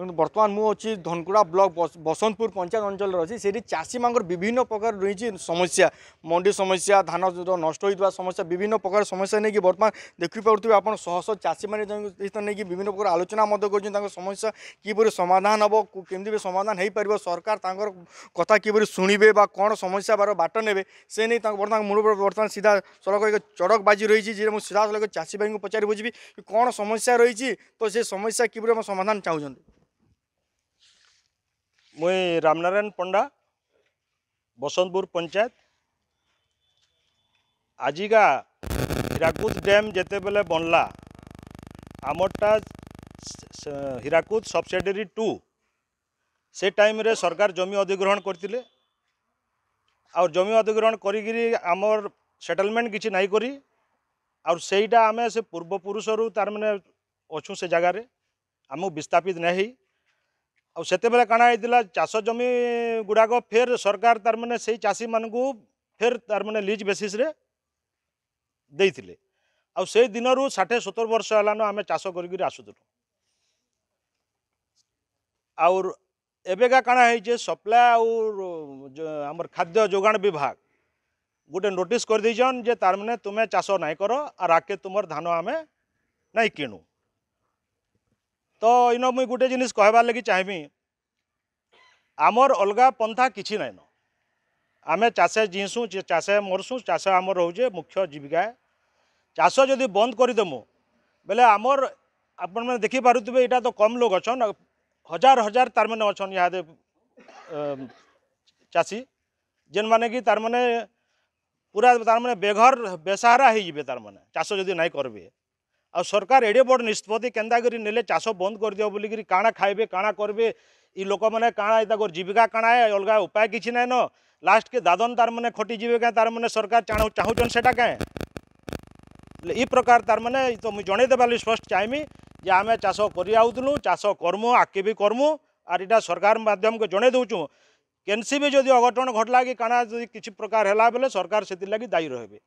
ତେଣୁ ବର୍ତ୍ତମାନ ମୁଁ ଅଛି ଧନକୁଡ଼ା ବ୍ଲକ ବସନ୍ତପୁର ପଞ୍ଚାୟତ ଅଞ୍ଚଳରେ ଅଛି ସେଠି ଚାଷୀମାନଙ୍କର ବିଭିନ୍ନ ପ୍ରକାର ରହିଛି ସମସ୍ୟା ମଣ୍ଡି ସମସ୍ୟା ଧାନ ନଷ୍ଟ ହୋଇଥିବା ସମସ୍ୟା ବିଭିନ୍ନ ପ୍ରକାର ସମସ୍ୟା ନେଇକି ବର୍ତ୍ତମାନ ଦେଖିପାରୁଥିବେ ଆପଣ ଶହ ଶହ ଚାଷୀମାନେ ନେଇକି ବିଭିନ୍ନ ପ୍ରକାର ଆଲୋଚନା ମଧ୍ୟ କରୁଛନ୍ତି ତାଙ୍କ ସମସ୍ୟା କିପରି ସମାଧାନ ହେବ କେମିତି ବି ସମାଧାନ ହୋଇପାରିବ ସରକାର ତାଙ୍କର କଥା କିପରି ଶୁଣିବେ ବା କ'ଣ ସମସ୍ୟା ବାଟ ନେବେ ସେ ନେଇ ତାଙ୍କ ବର୍ତ୍ତମାନ ମୂଳ ବର୍ତ୍ତମାନ ସିଧା ସଡ଼କ ଏକ ଚଡ଼କବାଜି ରହିଛି ଯେ ମୁଁ ସିଧାସଳଖ ଚାଷୀ ଭାଇଙ୍କୁ ପଚାରି ବୁଝିବି କ'ଣ ସମସ୍ୟା ରହିଛି ତ ସେ ସମସ୍ୟା କିପରି ଆମ ସମାଧାନ ଚାହୁଁଛନ୍ତି ମୁଇଁ ରାମନାରାୟଣ ପଣ୍ଡା ବସନ୍ତପୁର ପଞ୍ଚାୟତ ଆଜିକା ହୀରାକୁଦ ଡ୍ୟାମ୍ ଯେତେବେଳେ ବନଲା ଆମରଟା ହୀରାକୁଦ ସବସିଡିଆରୀ ଟୁ ସେ ଟାଇମ୍ରେ ସରକାର ଜମି ଅଧିଗ୍ରହଣ କରିଥିଲେ ଆଉ ଜମି ଅଧିଗ୍ରହଣ କରିକିରି ଆମର ସେଟଲମେଣ୍ଟ କିଛି ନାଇଁ କରି ଆଉ ସେଇଟା ଆମେ ସେ ପୂର୍ବପୁରୁଷରୁ ତାର ମାନେ ଅଛୁ ସେ ଜାଗାରେ ଆମକୁ ବିସ୍ଥାପିତ ନାଇଁ ହେଇ ଆଉ ସେତେବେଳେ କାଣା ହେଇଥିଲା ଚାଷ ଜମି ଗୁଡ଼ାକ ଫେର୍ ସରକାର ତାରମାନେ ସେଇ ଚାଷୀମାନଙ୍କୁ ଫେର୍ ତାରମାନେ ଲିଜ୍ ବେସିସ୍ରେ ଦେଇଥିଲେ ଆଉ ସେଇ ଦିନରୁ ଷାଠିଏ ସତୁରି ବର୍ଷ ହେଲାନ ଆମେ ଚାଷ କରିକିରି ଆସୁଥିଲୁ ଆଉ ଏବେକା କାଣା ହେଇଛେ ସପ୍ଲାଏ ଆଉ ଆମର ଖାଦ୍ୟ ଯୋଗାଣ ବିଭାଗ ଗୋଟେ ନୋଟିସ୍ କରିଦେଇଛନ୍ ଯେ ତାରମାନେ ତୁମେ ଚାଷ ନାଇଁ କର ଆର୍ ଆଗ୍କେ ତୁମର ଧାନ ଆମେ ନାଇଁ କିଣୁ ତ ଇନ ମୁଇଁ ଗୋଟେ ଜିନିଷ କହିବାର୍ ଲାଗି ଚାହିଁବି आमर अलग पंथा किसी नाइन आम चाषे जीसु चाषे मरसु चाष आम रोचे मुख्य जीविका चाष जदि बंद करदेमु बोले आमर आप देखिपे यहाँ तो कम लोग अच्छा हजार हजार तार मैंने अच्छे यहाँ चाषी जेन मैंने कि तार मैंने पूरा तार मैंने बेघर बेसहारा हो तार मैंने चाष जदि ना करेंगे आ सरकार एडे बड़ निष्पत्ति के करी चाष बंद करदियो बोलिकी काणा खाइबे काणा करबे ये लोक मैंने काण जीविका काण है अलग उपाय किसी ना न लास्ट के दादन तार मैंने खटी जीवे क्या तार मैंने सरकार चाहूचन से प्रकार तार मैंने तो मुझे जनईदे बोली स्पष्ट चाहमी जे आम चाष करूँ चाष करमु आके भी करमु आर इटा सरकार मध्यम को जनई दौ कैनसी भी जो अघटन घटला कि काणा जो किसी प्रकार है सरकार से लगी दायी रहे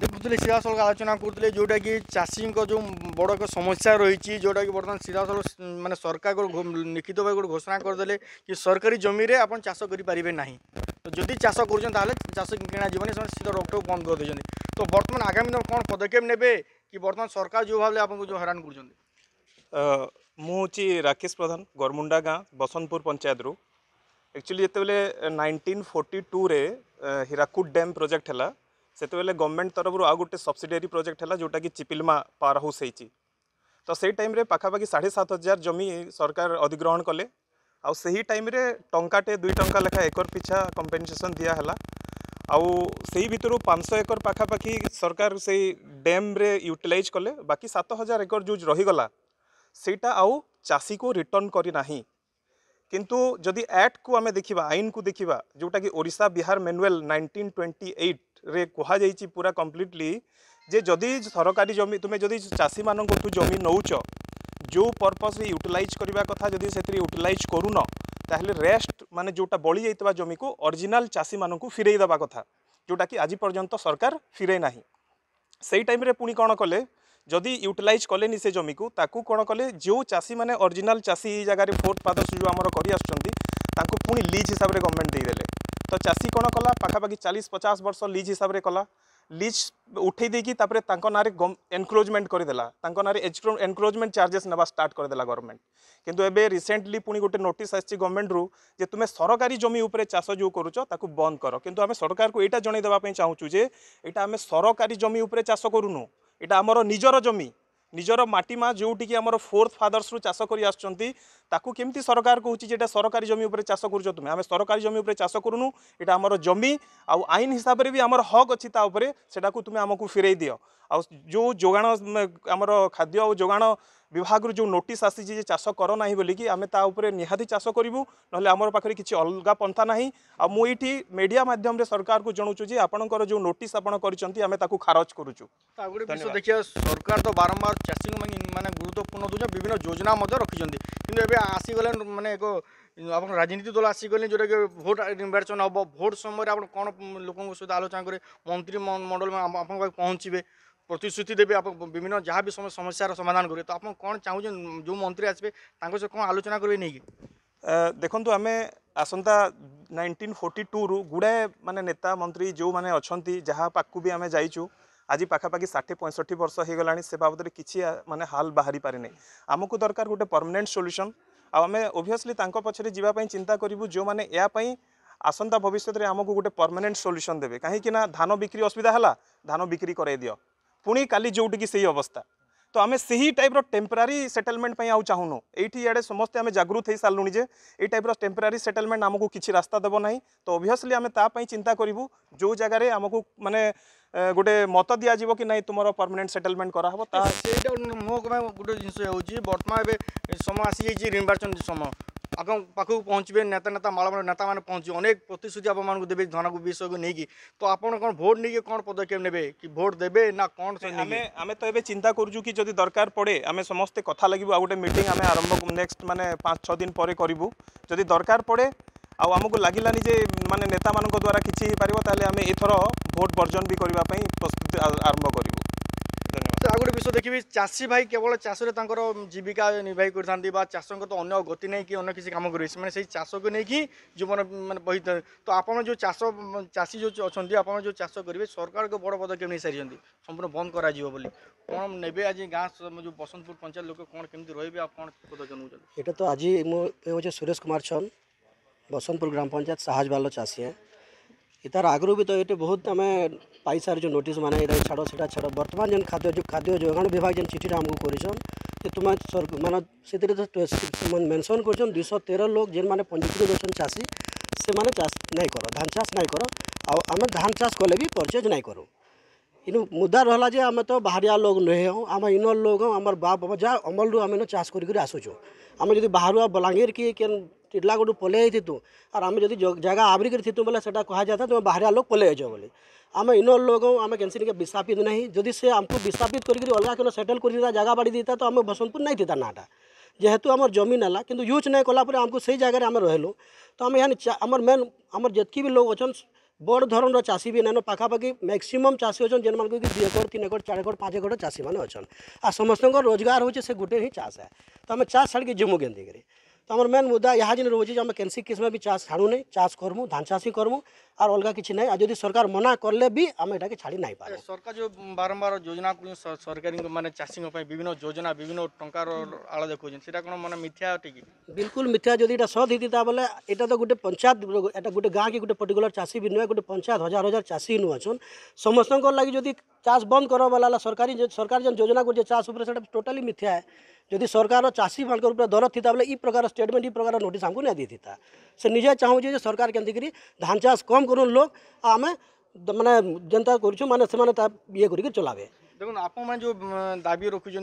দেখুলে ସିଧାସଳଖ ଆଲୋଚନା କରୁଥିଲେ ଯେଉଁଟାକି ଚାଷୀଙ୍କ ଯେଉଁ ବଡ଼ ଏକ ସମସ୍ୟା ରହିଛି ଯେଉଁଟାକି ବର୍ତ୍ତମାନ ସିଧାସଳଖ ମାନେ ସରକାର ଲିଖିତ ଭାବେ ଗୋଟେ ଘୋଷଣା କରିଦେଲେ କି ସରକାରୀ ଜମିରେ ଆପଣ ଚାଷ କରିପାରିବେ ନାହିଁ ତ ଯଦି ଚାଷ କରୁଛନ୍ତି ତାହେଲେ ଚାଷ କିଣାଯିବନି ସେମାନେ ସିଧା ରୋକଟୋକ ବନ୍ଦ କରିଦେଇଛନ୍ତି ତ ବର୍ତ୍ତମାନ ଆଗାମୀ ଦିନ କ'ଣ ପଦକ୍ଷେପ ନେବେ କି ବର୍ତ୍ତମାନ ସରକାର ଯେଉଁ ଭାବରେ ଆପଣଙ୍କୁ ଯେଉଁ ହଇରାଣ କରୁଛନ୍ତି ମୁଁ ହେଉଛି ରାକେଶ ପ୍ରଧାନ ଗରମୁଣ୍ଡା ଗାଁ ବସନ୍ତପୁର ପଞ୍ଚାୟତରୁ ଆକ୍ଚୁଆଲି ଯେତେବେଳେ ନାଇଣ୍ଟିନ୍ ଫୋର୍ଟି ଟୁରେ ହୀରାକୁଦ ଡ୍ୟାମ୍ ପ୍ରୋଜେକ୍ଟ ହେଲା ସେତେବେଳେ ଗଭର୍ଣ୍ଣମେଣ୍ଟ ତରଫରୁ ଆଉ ଗୋଟେ ସବସିଡ଼ିଆରୀ ପ୍ରୋଜେକ୍ଟ ହେଲା ଯେଉଁଟାକି ଚିପିଲମା ପାୱାର ହାଉସ୍ ହେଇଛି ତ ସେଇ ଟାଇମ୍ରେ ପାଖାପାଖି ସାଢ଼େ ସାତ ହଜାର ଜମି ସରକାର ଅଧିଗ୍ରହଣ କଲେ ଆଉ ସେହି ଟାଇମ୍ରେ ଟଙ୍କାଟେ ଦୁଇ ଟଙ୍କା ଲେଖା ଏକର ପିଛା କମ୍ପେନସେସନ୍ ଦିଆହେଲା ଆଉ ସେଇ ଭିତରୁ ପାଞ୍ଚଶହ ଏକର ପାଖାପାଖି ସରକାର ସେଇ ଡ୍ୟାମ୍ରେ ୟୁଟିଲାଇଜ୍ କଲେ ବାକି ସାତ ହଜାର ଏକର ଯେଉଁ ରହିଗଲା ସେଇଟା ଆଉ ଚାଷୀକୁ ରିଟର୍ଣ୍ଣ କରିନାହିଁ কিন্তু যদি ଆକ୍ଟକୁ ଆମେ ଦେଖିବା ଆଇନକୁ ଦେଖିବା ଯେଉଁଟାକି Odisha Bihar manual nineteen twenty ଏଇଟ୍ରେ କୁହାଯାଇଛି ପୁରା କମ୍ପ୍ଲିଟଲି ଯେ ଯଦି ସରକାରୀ ଜମି ତୁମେ ଯଦି ଚାଷୀମାନଙ୍କଠୁ ଜମି ନେଉଛ ଯେଉଁ ପର୍ପଜ୍ରେ ୟୁଟିଲାଇଜ୍ କରିବା କଥା ଯଦି ସେଥିରେ ୟୁଟିଲାଇଜ୍ କରୁନ ତାହେଲେ ରେଷ୍ଟ ମାନେ ଯେଉଁଟା ବଳି ଯାଇଥିବା ଜମିକୁ ଅରିଜିନାଲ୍ ଚାଷୀମାନଙ୍କୁ ଫେରେଇ ଦେବା କଥା ଯେଉଁଟାକି ଆଜି ପର୍ଯ୍ୟନ୍ତ ସରକାର ଫେରେଇ ନାହିଁ ସେଇ ଟାଇମ୍ରେ ପୁଣି କ'ଣ କଲେ যদি ୟୁଟିଲାଇଜ୍ କଲେନି ସେ ଜମିକୁ ତାକୁ କ'ଣ କଲେ ଯେଉଁ ଚାଷୀମାନେ ଅରିଜିନାଲ୍ ଚାଷୀ ଏଇ ଜାଗାରେ ଫୋର୍ଥ ପାଦର୍ଶ ଯେଉଁ ଆମର କରିଆସୁଛନ୍ତି ତାଙ୍କୁ ପୁଣି ଲିଜ୍ ହିସାବରେ ଗଭର୍ଣ୍ଣମେଣ୍ଟ ଦେଇଦେଲେ ତ ଚାଷୀ କ'ଣ তো চাষী কোণ কলা পাখাপাখি ଲିଜ୍ পচাশ বর্ষ লিজ কলা লিজ উঠাই দিয়ে তাপরে তাঁর এনক্লোজমেন্ট করে দেলা তাঁর না এনক্লোজমেন্ট চার্জেস নেওয়া স্টার্ট করে দেলা গভর্নমেন্ট কিন্তু এবে রিসেন্টলি পুঁ গোটে নোটিস আসছে গভর্নমেন্ট রু যে তুমি সরকারি জমি উপরে চাষ যে করুছ তাকে বন্ধ কর কিন্তু আমি সরকারকে এইটা জনাই দেওয়া চাহুছু যে এটা আমি সরকারি জমি উপরে চাষ করুনু এটা আমার নিজের জমি ନିଜର ମାଟି ମା ଯେଉଁଠିକି ଆମର ଫୋର୍ଥ ଫାଦର୍ସରୁ ଚାଷ କରି ଆସୁଛନ୍ତି ତାକୁ କେମିତି ସରକାର କହୁଛି ଯେ ଏଇଟା ସରକାରୀ ଜମି ଉପରେ ଚାଷ କରୁଛ ତୁମେ ଆମେ ସରକାରୀ ଜମି ଉପରେ ଚାଷ କରୁନୁ ଏଇଟା ଆମର ଜମି ଆଉ ଆଇନ ହିସାବରେ ବି ଆମର ହକ୍ ଅଛି ତା ଉପରେ ସେଟାକୁ ତୁମେ ଆମକୁ ଫେରେଇ ଦିଅ ଆଉ ଯେଉଁ ଯୋଗାଣ ଆମର ଖାଦ୍ୟ ଆଉ ଯୋଗାଣ বিভাগর যে নোটিস আসিছে যে চাষ কর না বলিকি আমি তা উপরে নিহাতি চাষ করবু নহলে আমার পাখে কিছু অলগা পন্থা না আইটি মিডিয়া মাধ্যমে সরকার জনাওছু যে আপনার যে নোটিস আপনার করছেন আমি তাকে খারজ করুছু দেখি সরকার তো বারম্বার চাষী মানে গুরুত্বপূর্ণ দূর বিভিন্ন যোজনা মধ্যে রাখি কিন্তু এবার আসিগলে মানে এক আপনার রাজনীতি দল আসিগলে যেটাকি ভোট নির্বাচন হব ভোট সময় আপনার কোণ লোক সহ আলোচনা করে মন্ত্রী মন্ডল আপনার পৌঁছবে প্রতিশ্রুতি দেবে আপনার বিভিন্ন যা বি সমস্যার সমাধান করবে তো আপনার কোণ চাহুছেন যে মন্ত্রী আসবে তাঁর সহ কোণ আলোচনা করবে নেই দেখুন আমি আসন্তা নাইনটিন ফোর্টি টু রু গুড়ায়ে মানে নেতা মন্ত্রী যে অনেক যা পাখু বি আমি যাইছু আজ পাখাপাখি ষাঠি পঁয়ষঠি বর্ষ হয়ে সে বাবদে কিছু মানে হাল বাহারি পারে না আমি দরকার গোটে পরমানেন্ট সোলুসন আমি ওভিয়সলি তাঁর পছরে যাওয়া চিন্তা করবু যে এপাই আসন্তা ভবিষ্যতের আমাকে গোটে পরমানেন্ট সোলুসন দেবে কিনা ধান বিক্রি অসুবিধা হল ধান বিক্রি করাই দিও ପୁଣି କାଲି ଯେଉଁଠିକି ସେଇ ଅବସ୍ଥା ତ ଆମେ ସେହି ଟାଇପ୍ର ଟେମ୍ପରାରୀ ସେଟେଲମେଣ୍ଟ ପାଇଁ ଆଉ ଚାହୁଁନୁ ଏଇଠି ଇଆଡ଼େ ସମସ୍ତେ ଆମେ ଜାଗୃତ ହୋଇସାରିଲୁଣି ଯେ ଏଇ ଟାଇପ୍ର ଟେମ୍ପରାରୀ ସେଟେଲମେଣ୍ଟ ଆମକୁ କିଛି ରାସ୍ତା ଦେବ ନାହିଁ ତ ଅଭିୟସଲି ଆମେ ତା ପାଇଁ ଚିନ୍ତା କରିବୁ ଯେଉଁ ଜାଗାରେ ଆମକୁ ମାନେ ଗୋଟେ ମତ ଦିଆଯିବ କି ନାହିଁ ତୁମର ପରମାନେଣ୍ଟ ସେଟେଲମେଣ୍ଟ କରାହେବ ତା ସେଇଟା ମୋ ପାଇଁ ଗୋଟେ ଜିନିଷ ହେଉଛି ବର୍ତ୍ତମାନ ଏବେ ସମୟ ଆସିଯାଇଛି ନିର୍ବାଚନ ସମୟ ଆପଣଙ୍କ ପାଖକୁ ପହଞ୍ଚିବେ ନେତା ନେତା ମାଳମାଳ ନେତାମାନେ ପହଞ୍ଚିବେ ଅନେକ ପ୍ରତିଶ୍ରୁତି ଆପଣମାନଙ୍କୁ ଦେବେ ଧନକୁ ବିଷୟକୁ ନେଇକି ତ ଆପଣ କ'ଣ ଭୋଟ ନେଇକି କ'ଣ ପଦକ୍ଷେପ ନେବେ କି ଭୋଟ ଦେବେ ନା କ'ଣ ଆମେ ଆମେ ତ ଏବେ ଚିନ୍ତା କରୁଛୁ କି ଯଦି ଦରକାର ପଡ଼େ ଆମେ ସମସ୍ତେ କଥା ଲାଗିବୁ ଆଉ ଗୋଟେ ମିଟିଂ ଆମେ ଆରମ୍ଭ ନେକ୍ସଟ ମାନେ ପାଞ୍ଚ ଛଅ ଦିନ ପରେ କରିବୁ ଯଦି ଦରକାର ପଡ଼େ ଆଉ ଆମକୁ ଲାଗିଲାନି ଯେ ମାନେ ନେତାମାନଙ୍କ ଦ୍ୱାରା କିଛି ହେଇପାରିବ ତାହେଲେ ଆମେ ଏଥର ଭୋଟ ବର୍ଜନ ବି କରିବା ପାଇଁ ପ୍ରସ୍ତୁତି ଆରମ୍ଭ କରିବୁ গোটে বিষୟ ଦେଖିବି ଚାଷୀ ଭାଇ କେବଳ ଚାଷରେ ତାଙ୍କର ଜୀବିକା ନିର୍ବାହୀ କରିଥାନ୍ତି ବା ଚାଷଙ୍କ ତ ଅନ୍ୟ ଗତି ନେଇକି ଅନ୍ୟ କିଛି କାମ କରିବେ ସେମାନେ ସେଇ ଚାଷକୁ ନେଇକି ଜୀବନ ମାନେ ବହିଥାନ୍ତି ତ ଆପଣ ଯେଉଁ ଚାଷ ଚାଷୀ ଯେଉଁ ଅଛନ୍ତି ଆପଣ ଯେଉଁ ଚାଷ କରିବେ ସରକାର ଏକ ବଡ଼ ପଦକ୍ଷେପ ନେଇସାରିଛନ୍ତି ସମ୍ପୂର୍ଣ୍ଣ ବନ୍ଦ କରାଯିବ ବୋଲି କ'ଣ ନେବେ ଆଜି ଗାଁ ଯେଉଁ ବସନ୍ତପୁର ପଞ୍ଚାୟତ ଲୋକ କ'ଣ କେମିତି ରହିବେ ଆଉ କ'ଣ ପଦକ୍ଷେପ ନେଉଛନ୍ତି ଏଇଟା ତ ଆଜି ମୁଁ ହେଉଛି ସୁରେଶ କୁମାର ଛନ୍ ବସନ୍ତପୁର ଗ୍ରାମ ପଞ୍ଚାୟତ ସାହାଜବାଲର ଚାଷୀ ଏତାର ଆଗରୁ ବି ତ ଏଠି ବହୁତ ଆମେ ପାଇସାର ଯେଉଁ ନୋଟିସ୍ ମାନେ ଏଇଟା ଛାଡ଼ ସେଇଟା ଛାଡ଼ ବର୍ତ୍ତମାନ ଯେନ୍ ଖାଦ୍ୟ ଯେଉଁ ଖାଦ୍ୟ ଯୋଗାଣ ବିଭାଗ ଯେନ୍ ଚିଠିଟା ଆମକୁ କରିଛନ୍ ଯେ ତୁମେ ମାନେ ସେଥିରେ ତ ମେନସନ୍ କରିଛନ୍ ଦୁଇଶହ ତେର ଲୋକ ଯେନ୍ମାନେ ପଞ୍ଜୀକୃତ ଅଛନ୍ ଚାଷୀ ସେମାନେ ଚାଷ ନାଇଁ କର ଧାନ ଚାଷ ନାଇଁ କର ଆଉ ଆମେ ଧାନ ଚାଷ କଲେ ବି ପରଚେଜ୍ ନାଇଁ କରୁ ଇନୁ ମୁଦ୍ଦା ରହିଲା ଯେ ଆମେ ତ ବାହାରିଆ ଲୋକ ନୁହେଁ ହଉ ଆମେ ଇନର୍ ଲୋକ ହଉ ଆମର ବାପ ବାପା ଯାହା ଅମଲରୁ ଆମେ ଇନ ଚାଷ କରିକରି ଆସୁଛୁ ଆମେ ଯଦି ବାହାରୁଆ ବଲାଙ୍ଗୀର କି କେନ୍ ଟିଟଲାଗଡ଼ୁ ପଲେଇ ଯାଇଥିତୁ ଆର୍ ଆମେ ଯଦି ଜାଗା ଆବରିକରି ଥିତୁ ବୋଲେ ସେଟା କୁହାଯାଇଥାଏ ତୁମେ ବାହାରିଆ ଲୋକ ପଲେଇ ଯାଇଛ ବୋଲି आम इन लोग आम के विस्थापित ना जदि से आमको विस्थापित करके अलग क्या सेटल कर जगह बाड़ी देता तो आम बसंतपुर नहीं थी नाटा जेहेतु आम जमी नाला कि यूज नहीं कलापुर आमको से ही जगह आम रहलु तो आम यहाँ मेन आम जितक भी लोग अच्छे बड़ धरण चाषी भी नैन पाखापाखि मैक्सीम चाषी अच्छे जेन मानक दुई एकड़ तीन एकड़ चार एकड़ पाँच एकड़ चाषी मैंने अच्छे आ समस्त रोजगार हो गोटे ही चाष है तो आम चाष छाड़ी जीमु कैंती ତ ଆମର ମେନ୍ ମୁଦ୍ଦା ଏହା ଯେନ୍ ରହୁଛି ଯେ ଆମେ କେନ୍ସି କିସମେ ବି ଚାଷ ଛାଡ଼ୁନି ଚାଷ କର୍ମୁ ଧାନ ଚାଷ ହିଁ କର୍ମୁ ଆର୍ ଅଲଗା କିଛି ନାହିଁ ଆଉ ଯଦି ସରକାର ମନା କଲେ ବି ଆମେ ଏଟାକେ ଛାଡ଼ି ନାହିଁ ପାରୁ ସରକାର ଯେଉଁ ବାରମ୍ବାର ଯୋଜନା କରୁଛନ୍ତି ସରକାରୀଙ୍କ ମାନେ ଚାଷୀଙ୍କ ପାଇଁ ବିଭିନ୍ନ ଯୋଜନା ବିଭିନ୍ନ ଟଙ୍କାର ଆଳ ଦେଖାଉଛନ୍ତି ସେଇଟା କ'ଣ ମାନେ ମିଥ୍ୟା ଅଟେ କି ବିଲକୁଲ ମିଥ୍ୟା ଯଦି ଏଇଟା ସତ୍ ହେଇଥିତା ବୋଲେ ଏଇଟା ତ ଗୋଟେ ପଞ୍ଚାୟତ ଏଇଟା ଗୋଟେ ଗାଁକି ଗୋଟେ ପର୍ଟିକୁଲାର ଚାଷୀ ବି ନୁହେଁ ଗୋଟେ ପଞ୍ଚାୟତ ହଜାର ହଜାର ଚାଷୀ ନୁ ଅଛନ୍ ସମସ୍ତଙ୍କର ଲାଗି ଯଦି ଚାଷ ବନ୍ଦ କର ବୋଲେ ସରକାରୀ ସରକାର ଯେନ୍ ଯୋଜନା କରୁଛେ ଚାଷ ଉପରେ ସେଇଟା ଟୋଟାଲି ମିଥ୍ୟା जदि सरकार चाषी मान दर थी बोले य प्रकार स्टेटमेंट य प्रकार नोट आपको नहीं से निजे चाहूँ जो सरकार के धान चाष कम कर लोक आम मैंने जेनता करें ये कर चलावे देखो आप जो दाबी रखुच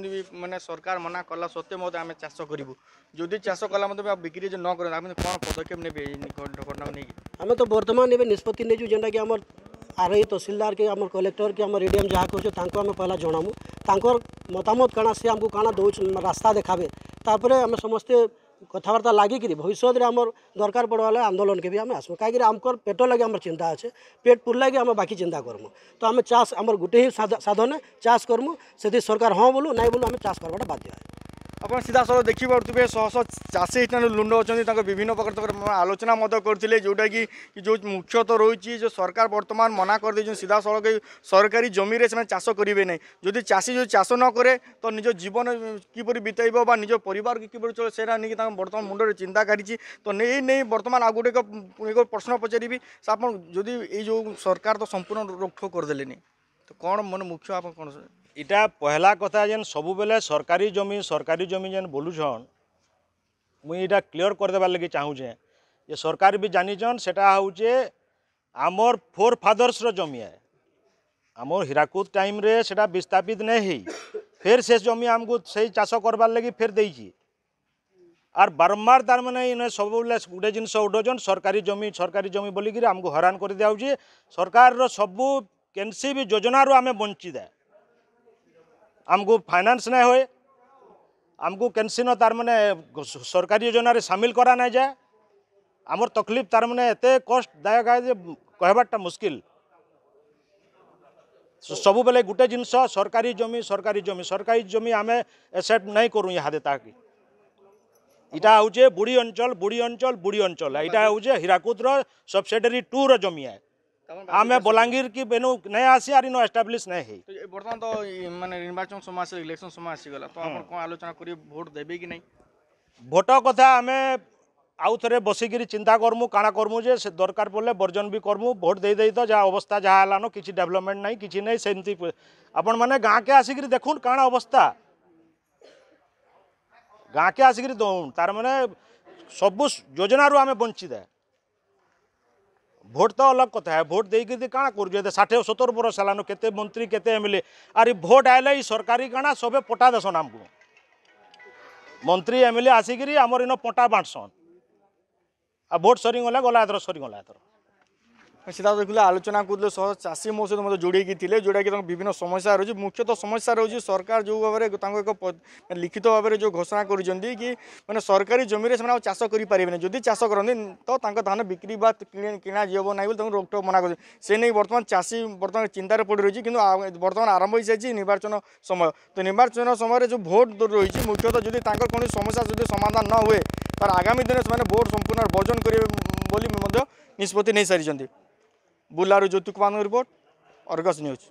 मैंने सरकार मना कला सत्ते मत आम चाष करूँ जदि चाष कला मतलब बिक्री जो नक आप कौन पदक्षेप ने आम तो बर्तमान ये निष्पत्ति नहीं जो जेनटा कि ଆର୍ଆଇ ତହସିଲଦାର କି ଆମର କଲେକ୍ଟର କି ଆମ ଏଡିଏମ୍ ଯାହା କହୁଛୁ ତାଙ୍କୁ ଆମେ ପହିଲା ଜଣାମୁ ତାଙ୍କର ମତାମତ କାଣା ସେ ଆମକୁ କାଣା ଦେଉଛୁ ରାସ୍ତା ଦେଖାବେ ତାପରେ ଆମେ ସମସ୍ତେ କଥାବାର୍ତ୍ତା ଲାଗିକିରି ଭବିଷ୍ୟତରେ ଆମର ଦରକାର ପଡ଼ବା ହେଲେ ଆନ୍ଦୋଳନକେ ବି ଆମେ ଆସମୁ କାହିଁକିରି ଆମକର ପେଟ ଲାଗି ଆମର ଚିନ୍ତା ଅଛେ ପେଟ ପୁର ଲାଗି ଆମେ ବାକି ଚିନ୍ତା କରମୁ ତ ଆମେ ଚାଷ ଆମର ଗୋଟେ ହିଁ ସାଧନ ଚାଷ କରମୁ ସେଥି ସରକାର ହଁ ବୋଲୁ ନାଇଁ ବୋଲୁ ଆମେ ଚାଷ କରବାଟା ବାଧ୍ୟ ଆପଣ ସିଧାସଳଖ ଦେଖିପାରୁଥିବେ ଶହ ଶହ ଚାଷୀ ଏଠାରୁ ଲୁଣ୍ଡ ଅଛନ୍ତି ତାଙ୍କ ବିଭିନ୍ନ ପ୍ରକାର ଆଲୋଚନା ମଧ୍ୟ କରିଥିଲେ ଯେଉଁଟାକି ଯେଉଁ ମୁଖ୍ୟତଃ ରହିଛି ଯେଉଁ ସରକାର ବର୍ତ୍ତମାନ ମନା କରିଦେଇଛନ୍ତି ସିଧାସଳଖ ସରକାରୀ ଜମିରେ ସେମାନେ ଚାଷ କରିବେ ନାହିଁ ଯଦି ଚାଷୀ ଯଦି ଚାଷ ନ କରେ ତ ନିଜ ଜୀବନ କିପରି ବିତାଇବ ବା ନିଜ ପରିବାରକୁ କିପରି ଚଳିବ ସେଇଟା ନେଇକି ତାଙ୍କ ବର୍ତ୍ତମାନ ମୁଣ୍ଡରେ ଚିନ୍ତା କାଢ଼ିଛି ତ ନେଇ ନେଇ ବର୍ତ୍ତମାନ ଆଉ ଗୋଟେ ଏକ ପ୍ରଶ୍ନ ପଚାରିବି ଆପଣ ଯଦି ଏଇ ଯେଉଁ ସରକାର ତ ସମ୍ପୂର୍ଣ୍ଣ ରୋକଠୋକ କରିଦେଲେନି ତ କ'ଣ ମାନେ ମୁଖ୍ୟ ଆପଣ କ'ଣ ইটা পহলা কথা যেন সবুবেলে সরকারি জমি সরকারি জমি যেন বলুছন মুই এটা ক্লিয়র করিদেবার লাগে চাহুছে যে সরকার বি জানিছন সেটা হচ্ছে আমার ফোর ফাদর্সর জমি হ্যাঁ আমার হীরাকুদ টাইমরে সেটা বিস্থাপিত নেই হই ফের সে জমি আমি সেই চাষ করবার লাগি ফের দেইছি আর বারম্বার তার মানে ইনে সবুলে গোটে জিনিস উঠোছন সরকারি জমি সরকারি জমি বলিকি আমি হরান করে দিয়াছে সরকারর সবু কেনসি বি যোজনার আমি বঞ্চিত आमको फाइनान्स ना हुए आमको केनसीन तार मैंने सरकारी योजन रे सामिल करा ना जाए आमर तकलीफ तार मैंने एत दायक है कहबाटा मुस्किल सबुबले गोटे जिनस सरकारी जमी सरकारी जमी सरकारी जमी आम एक्सेप्ट नहीं करूँ यहाँ इटा हूँ बुढ़ी अंचल बुढ़ी अंचल बुढ़ी अंचल इटा हूँ हीराकुद सबसेडरी टू रमी है आम बलांगीर की बेनु नहीं आसी आर इन एस्टाब्लीश नहीं है तो बर्तमान तो मैंने निर्वाचन समय आस इलेक्शन समय आसीगला तो आप आलोचना कर भोट देवे कि नहीं भोट कथा आम आउ थ बसिक चिंता करमु काण करमु दरकार पड़े बर्जन भी करमु भोट दे तो जहाँ अवस्था जहाँ हलान किसी डेभलपमेंट ना कि नहीं सेमती आपण मैंने गाँ के आसिक देख कण अवस्था गाँ के आसिक दौन तार मैंने सबू योजन आम वंचित है भोट तो अलग कथ है भोट दे कण कर षाठे सतर बरस है के मंत्री केम एल ए आर भोट आएल सरकारी कण सबे पटा देसन आमको मंत्री एम एल ए आसिकी आमर इन पटा बांटसन आ भोट सरी गला गला सरी गला সেটা দেখলে আলোচনা করলে সহ চাষী মো সহ মতো যোড়াইকি লে যেটাকি তাঁর বিভিন্ন সমস্যা রয়েছে মুখ্যত সমস্যা রয়েছে সরকার যে ভাবে তাঁর এক লিখিত ভাবে যে ঘোষণা করছেন কি মানে সরকারি জমিরে সে চাষ করে পারে যদি চাষ করতে তো তাঁর ধান বিক্রি বা কিনা যাব না বলে তাঁর রোকটোক মনা করছে সে নিয়ে বর্তমান চাষী বর্তমান চিন্তার পড়ে রয়েছে কিন্তু বর্তমান আরম্ভ হয়ে যাই নির্বাচন সময় তো নির্বাচন সময় যে ভোট রয়েছে মুখ্যত যদি তাঁর কোনো সমস্যা যদি সমাধান ন হুয়ে তার আগামী দিনে সে ভোট সম্পূর্ণ বর্জন করবে বলে নিষ্পতি নিয়ে সারি বুলারু যৌতুক পানোর রিপোর্ট অর্গস নিউজ